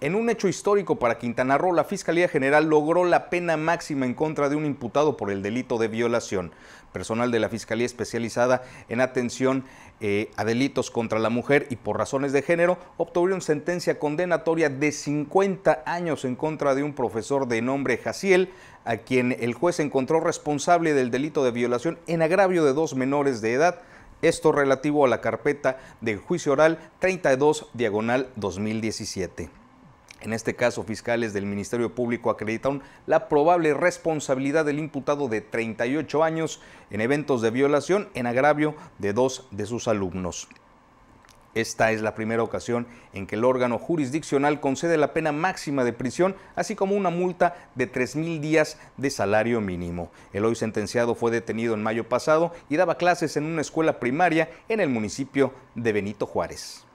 En un hecho histórico para Quintana Roo, la Fiscalía General logró la pena máxima en contra de un imputado por el delito de violación. Personal de la Fiscalía especializada en atención eh, a delitos contra la mujer y por razones de género obtuvieron sentencia condenatoria de 50 años en contra de un profesor de nombre Jaciel, a quien el juez encontró responsable del delito de violación en agravio de dos menores de edad. Esto relativo a la carpeta del juicio oral 32 diagonal 2017. En este caso, fiscales del Ministerio Público acreditan la probable responsabilidad del imputado de 38 años en eventos de violación en agravio de dos de sus alumnos. Esta es la primera ocasión en que el órgano jurisdiccional concede la pena máxima de prisión, así como una multa de 3.000 días de salario mínimo. El hoy sentenciado fue detenido en mayo pasado y daba clases en una escuela primaria en el municipio de Benito Juárez.